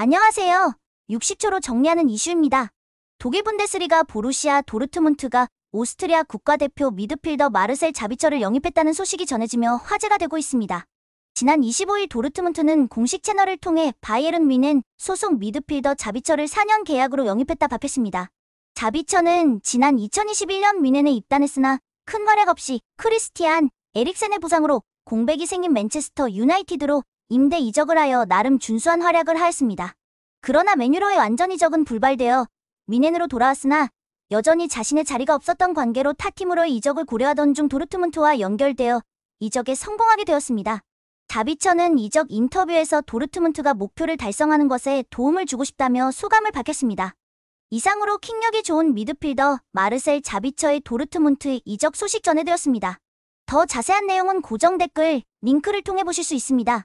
안녕하세요. 60초로 정리하는 이슈입니다. 독일 분데스리가 보루시아 도르트문트가 오스트리아 국가대표 미드필더 마르셀 자비처를 영입했다는 소식이 전해지며 화제가 되고 있습니다. 지난 25일 도르트문트는 공식 채널을 통해 바이에른 뮌헨 소속 미드필더 자비처를 4년 계약으로 영입했다 발표했습니다. 자비처는 지난 2021년 뮌넨에 입단했으나 큰 활약 없이 크리스티안 에릭센의 부상으로 공백이 생긴 맨체스터 유나이티드로 임대 이적을 하여 나름 준수한 활약을 하였습니다. 그러나 메뉴로의 완전 이적은 불발되어 미넨으로 돌아왔으나 여전히 자신의 자리가 없었던 관계로 타팀으로의 이적을 고려하던 중 도르트문트와 연결되어 이적에 성공하게 되었습니다. 다비처는 이적 인터뷰에서 도르트문트가 목표를 달성하는 것에 도움을 주고 싶다며 소감을 밝혔습니다. 이상으로 킥력이 좋은 미드필더 마르셀 자비처의 도르트문트 이적 소식 전해드렸습니다. 더 자세한 내용은 고정 댓글 링크를 통해 보실 수 있습니다.